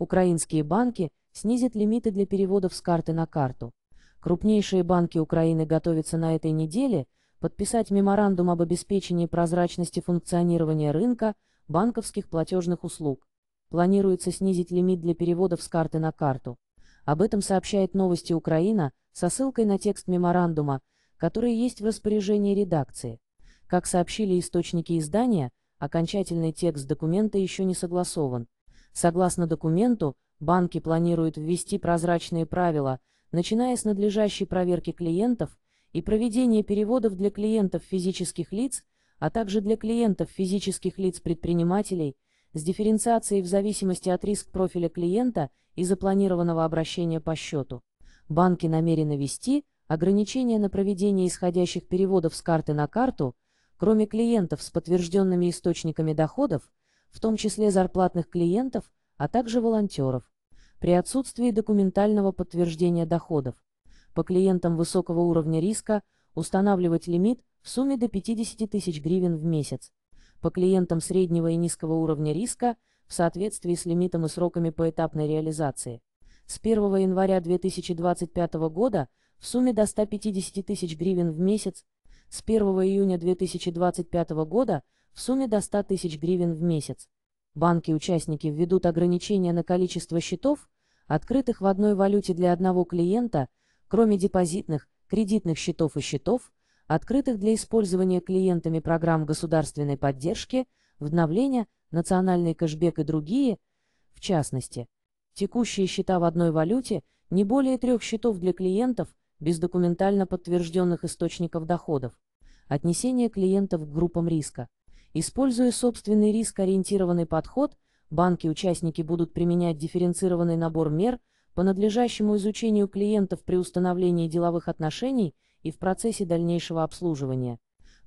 Украинские банки снизят лимиты для переводов с карты на карту. Крупнейшие банки Украины готовятся на этой неделе подписать меморандум об обеспечении прозрачности функционирования рынка банковских платежных услуг. Планируется снизить лимит для переводов с карты на карту. Об этом сообщает «Новости Украина» со ссылкой на текст меморандума, который есть в распоряжении редакции. Как сообщили источники издания, окончательный текст документа еще не согласован, Согласно документу, банки планируют ввести прозрачные правила, начиная с надлежащей проверки клиентов и проведения переводов для клиентов физических лиц, а также для клиентов физических лиц-предпринимателей, с дифференциацией в зависимости от риск профиля клиента и запланированного обращения по счету. Банки намерены вести ограничения на проведение исходящих переводов с карты на карту, кроме клиентов с подтвержденными источниками доходов, в том числе зарплатных клиентов, а также волонтеров, при отсутствии документального подтверждения доходов. По клиентам высокого уровня риска устанавливать лимит в сумме до 50 тысяч гривен в месяц. По клиентам среднего и низкого уровня риска в соответствии с лимитом и сроками поэтапной реализации. С 1 января 2025 года в сумме до 150 тысяч гривен в месяц, с 1 июня 2025 года – в сумме до 100 тысяч гривен в месяц. Банки-участники введут ограничения на количество счетов, открытых в одной валюте для одного клиента, кроме депозитных, кредитных счетов и счетов, открытых для использования клиентами программ государственной поддержки, вновления, национальный кэшбэк и другие, в частности, текущие счета в одной валюте, не более трех счетов для клиентов, без документально подтвержденных источников доходов, отнесение клиентов к группам риска. Используя собственный риск-ориентированный подход, банки-участники будут применять дифференцированный набор мер по надлежащему изучению клиентов при установлении деловых отношений и в процессе дальнейшего обслуживания.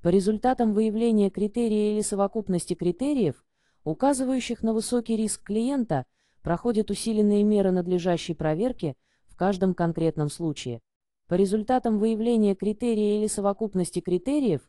По результатам выявления критерия или совокупности критериев, указывающих на высокий риск клиента, проходят усиленные меры надлежащей проверки в каждом конкретном случае. По результатам выявления критерия или совокупности критериев,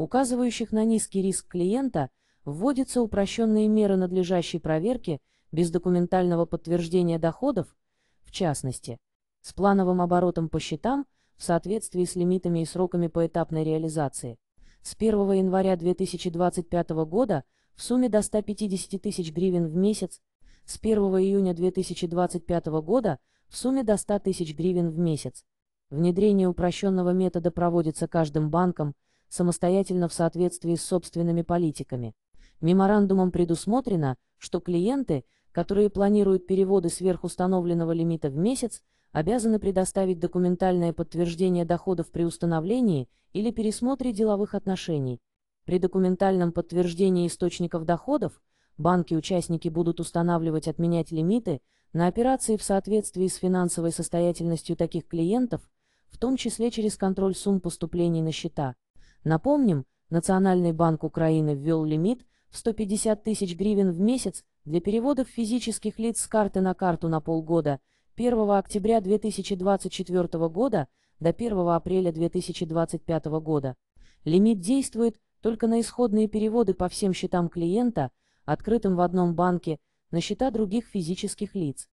указывающих на низкий риск клиента, вводятся упрощенные меры надлежащей проверки без документального подтверждения доходов, в частности, с плановым оборотом по счетам в соответствии с лимитами и сроками поэтапной реализации. С 1 января 2025 года в сумме до 150 тысяч гривен в месяц, с 1 июня 2025 года в сумме до 100 тысяч гривен в месяц. Внедрение упрощенного метода проводится каждым банком, самостоятельно в соответствии с собственными политиками. Меморандумом предусмотрено, что клиенты, которые планируют переводы сверх установленного лимита в месяц, обязаны предоставить документальное подтверждение доходов при установлении или пересмотре деловых отношений. При документальном подтверждении источников доходов банки-участники будут устанавливать отменять лимиты на операции в соответствии с финансовой состоятельностью таких клиентов, в том числе через контроль сумм поступлений на счета. Напомним, Национальный банк Украины ввел лимит в 150 тысяч гривен в месяц для переводов физических лиц с карты на карту на полгода 1 октября 2024 года до 1 апреля 2025 года. Лимит действует только на исходные переводы по всем счетам клиента, открытым в одном банке, на счета других физических лиц.